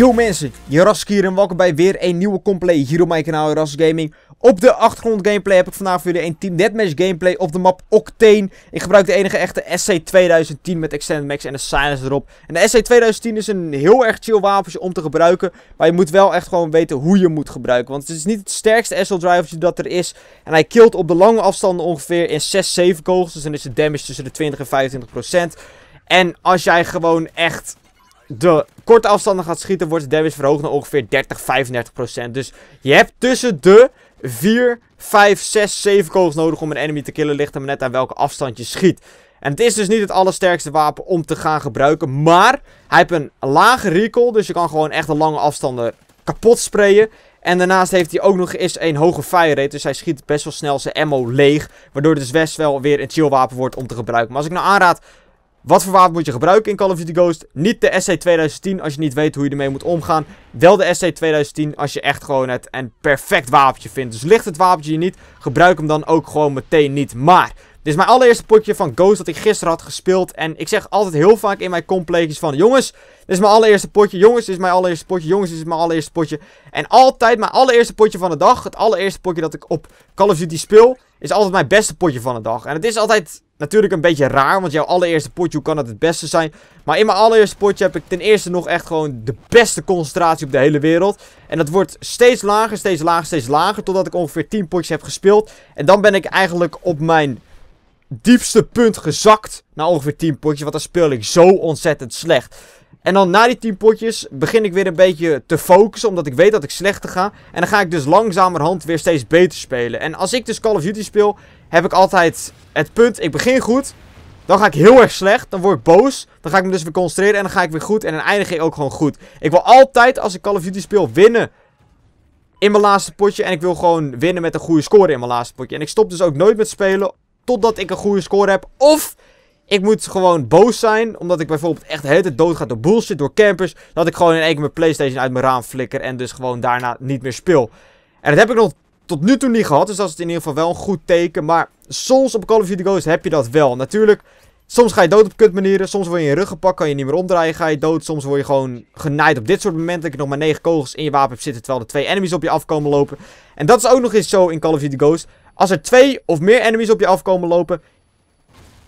Yo mensen, Jurassic hier en welkom bij weer een nieuwe complay hier op mijn kanaal Jurassic Gaming. Op de achtergrond gameplay heb ik vandaag voor jullie een Team Deathmatch gameplay op de map Octane. Ik gebruik de enige echte SC-2010 met Extended Max en de Silence erop. En de SC-2010 is een heel erg chill wapentje om te gebruiken. Maar je moet wel echt gewoon weten hoe je moet gebruiken. Want het is niet het sterkste assault rifle dat er is. En hij killt op de lange afstanden ongeveer in 6-7 kogels. Dus dan is de damage tussen de 20 en 25 procent. En als jij gewoon echt de korte afstanden gaat schieten, wordt de damage verhoogd naar ongeveer 30, 35 procent. Dus je hebt tussen de 4, 5, 6, 7 kogels nodig om een enemy te killen. Ligt er maar net aan welke afstand je schiet. En het is dus niet het allersterkste wapen om te gaan gebruiken. Maar hij heeft een lage recoil. Dus je kan gewoon echt de lange afstanden kapot sprayen. En daarnaast heeft hij ook nog eens een hoge fire rate. Dus hij schiet best wel snel zijn ammo leeg. Waardoor het dus best wel weer een chill wapen wordt om te gebruiken. Maar als ik nou aanraad wat voor wapen moet je gebruiken in Call of Duty Ghost? Niet de SC-2010 als je niet weet hoe je ermee moet omgaan. Wel de SC-2010 als je echt gewoon het en perfect wapentje vindt. Dus ligt het wapentje je niet, gebruik hem dan ook gewoon meteen niet. Maar dit is mijn allereerste potje van Ghost dat ik gisteren had gespeeld. En ik zeg altijd heel vaak in mijn compleetjes van... Jongens, dit is mijn allereerste potje. Jongens, dit is mijn allereerste potje. Jongens, dit is mijn allereerste potje. En altijd mijn allereerste potje van de dag. Het allereerste potje dat ik op Call of Duty speel... is altijd mijn beste potje van de dag. En het is altijd natuurlijk een beetje raar. Want jouw allereerste potje, hoe kan dat het beste zijn? Maar in mijn allereerste potje heb ik ten eerste nog echt gewoon de beste concentratie op de hele wereld. En dat wordt steeds lager, steeds lager, steeds lager. Totdat ik ongeveer 10 potjes heb gespeeld. En dan ben ik eigenlijk op mijn diepste punt gezakt. Na ongeveer 10 potjes. Want dan speel ik zo ontzettend slecht. En dan na die 10 potjes begin ik weer een beetje te focussen. Omdat ik weet dat ik slechter ga. En dan ga ik dus langzamerhand weer steeds beter spelen. En als ik dus Call of Duty speel. Heb ik altijd het punt. Ik begin goed. Dan ga ik heel erg slecht. Dan word ik boos. Dan ga ik me dus weer concentreren. En dan ga ik weer goed. En dan eindig ik ook gewoon goed. Ik wil altijd als ik Call of Duty speel winnen in mijn laatste potje. En ik wil gewoon winnen met een goede score in mijn laatste potje. En ik stop dus ook nooit met spelen totdat ik een goede score heb. Of ik moet gewoon boos zijn, omdat ik bijvoorbeeld echt de hele tijd doodga door bullshit, door campers. Dat ik gewoon in één keer mijn Playstation uit mijn raam flikker en dus gewoon daarna niet meer speel. En dat heb ik nog tot nu toe niet gehad, dus dat is in ieder geval wel een goed teken. Maar soms op Call of Duty Ghost heb je dat wel. Natuurlijk, soms ga je dood op kut manieren, soms word je in je rug gepakt, kan je niet meer omdraaien, ga je dood. Soms word je gewoon genaaid op dit soort momenten, dat je nog maar negen kogels in je wapen hebt zitten, terwijl er twee enemies op je afkomen lopen. En dat is ook nog eens zo in Call of Duty Ghost. Als er twee of meer enemies op je afkomen lopen,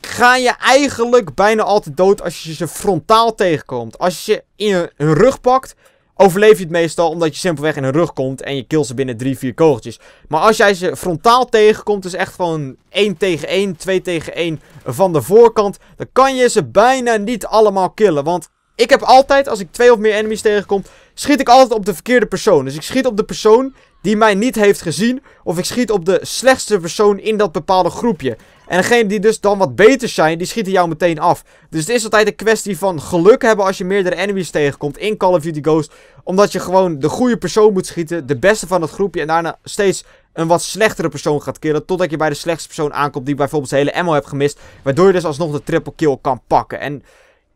ga je eigenlijk bijna altijd dood als je ze frontaal tegenkomt. Als je ze in hun rug pakt, overleef je het meestal omdat je simpelweg in hun rug komt en je killt ze binnen drie, vier kogeltjes. Maar als jij ze frontaal tegenkomt, dus echt gewoon 1 tegen 1, 2 tegen 1 van de voorkant, dan kan je ze bijna niet allemaal killen. Want ik heb altijd, als ik twee of meer enemies tegenkom, schiet ik altijd op de verkeerde persoon. Dus ik schiet op de persoon die mij niet heeft gezien. Of ik schiet op de slechtste persoon in dat bepaalde groepje. En degene die dus dan wat beter zijn, die schieten jou meteen af. Dus het is altijd een kwestie van geluk hebben als je meerdere enemies tegenkomt in Call of Duty Ghost. Omdat je gewoon de goede persoon moet schieten, de beste van het groepje. En daarna steeds een wat slechtere persoon gaat killen. Totdat je bij de slechtste persoon aankomt die bijvoorbeeld zijn hele ammo hebt gemist. Waardoor je dus alsnog de triple kill kan pakken. En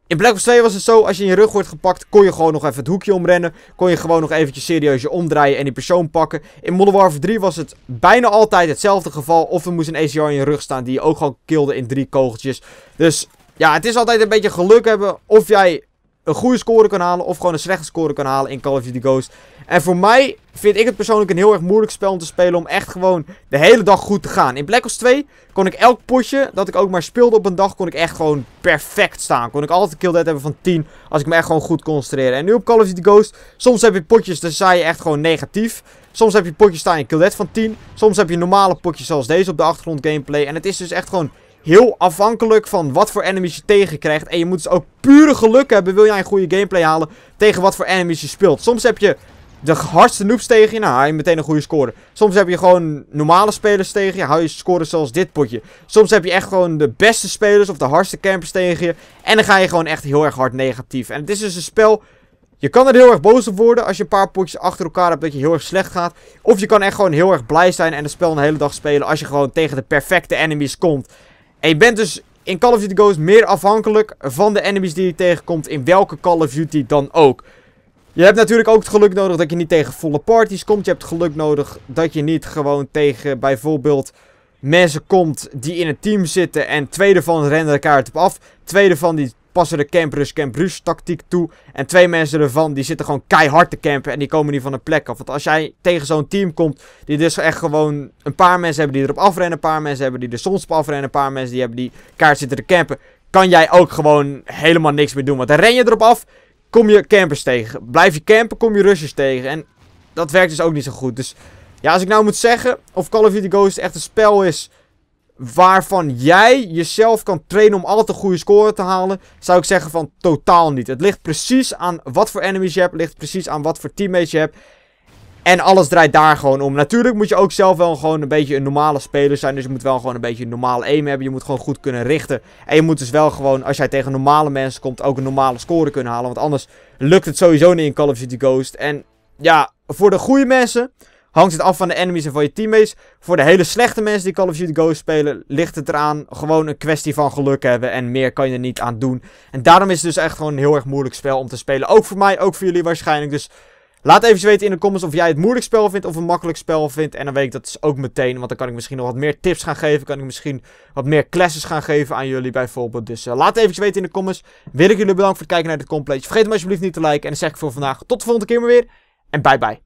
in Black Ops 2 was het zo, als je in je rug wordt gepakt, kon je gewoon nog even het hoekje omrennen. Kon je gewoon nog eventjes serieus je omdraaien en die persoon pakken. In Modern Warfare 3 was het bijna altijd hetzelfde geval. Of er moest een ACR in je rug staan die je ook gewoon kilde in drie kogeltjes. Dus ja, het is altijd een beetje geluk hebben of jij een goede score kan halen of gewoon een slechte score kan halen in Call of Duty Ghost. En voor mij vind ik het persoonlijk een heel erg moeilijk spel om te spelen om echt gewoon de hele dag goed te gaan. In Black Ops 2 kon ik elk potje dat ik ook maar speelde op een dag, kon ik echt gewoon perfect staan. Kon ik altijd een kill dead hebben van 10 als ik me echt gewoon goed concentreerde. En nu op Call of Duty Ghost, soms heb je potjes, dan sta je echt gewoon negatief. Soms heb je potjes staan in kill dead van 10. Soms heb je normale potjes zoals deze op de achtergrond gameplay. En het is dus echt gewoon heel afhankelijk van wat voor enemies je tegenkrijgt. En je moet dus ook pure geluk hebben, wil jij een goede gameplay halen tegen wat voor enemies je speelt. Soms heb je de hardste noobs tegen je, nou haal je meteen een goede score. Soms heb je gewoon normale spelers tegen je, hou je scores zoals dit potje. Soms heb je echt gewoon de beste spelers of de hardste campers tegen je. En dan ga je gewoon echt heel erg hard negatief. En het is dus een spel... Je kan er heel erg boos op worden als je een paar potjes achter elkaar hebt dat je heel erg slecht gaat. Of je kan echt gewoon heel erg blij zijn en het spel een hele dag spelen als je gewoon tegen de perfecte enemies komt je bent dus in Call of Duty Ghost meer afhankelijk van de enemies die je tegenkomt in welke Call of Duty dan ook. Je hebt natuurlijk ook het geluk nodig dat je niet tegen volle parties komt. Je hebt het geluk nodig dat je niet gewoon tegen bijvoorbeeld mensen komt die in een team zitten en twee ervan rennen elkaar op af. Twee van die passen de camper-camp rush tactiek toe. En twee mensen ervan die zitten gewoon keihard te campen en die komen niet van de plek af. Want als jij tegen zo'n team komt die dus echt gewoon een paar mensen hebben die erop afrennen. Een paar mensen hebben die er soms op afrennen. Een paar mensen die hebben die kaart zitten te campen. Kan jij ook gewoon helemaal niks meer doen. Want ren je erop af, kom je campers tegen. Blijf je campen, kom je rushers tegen. En dat werkt dus ook niet zo goed. Dus ja, als ik nou moet zeggen of Call of Duty Ghost echt een spel is waarvan jij jezelf kan trainen om altijd een goede scoren te halen, zou ik zeggen van totaal niet. Het ligt precies aan wat voor enemies je hebt, het ligt precies aan wat voor teammates je hebt. En alles draait daar gewoon om. Natuurlijk moet je ook zelf wel gewoon een beetje een normale speler zijn. Dus je moet wel gewoon een beetje een normale aim hebben. Je moet gewoon goed kunnen richten. En je moet dus wel gewoon, als jij tegen normale mensen komt, ook een normale score kunnen halen. Want anders lukt het sowieso niet in Call of Duty Ghost. En ja, voor de goede mensen hangt het af van de enemies en van je teammates. Voor de hele slechte mensen die Call of Duty Go spelen, ligt het eraan gewoon een kwestie van geluk hebben. En meer kan je er niet aan doen. En daarom is het dus echt gewoon een heel erg moeilijk spel om te spelen. Ook voor mij, ook voor jullie waarschijnlijk. Dus laat even weten in de comments of jij het moeilijk spel vindt of een makkelijk spel vindt. En dan weet ik dat is dus ook meteen, want dan kan ik misschien nog wat meer tips gaan geven. Kan ik misschien wat meer classes gaan geven aan jullie bijvoorbeeld. Dus eh, laat even weten in de comments. Wil ik jullie bedanken voor het kijken naar dit complete. Vergeet me alsjeblieft niet te liken. En dan zeg ik voor vandaag tot de volgende keer maar weer. En bye bye.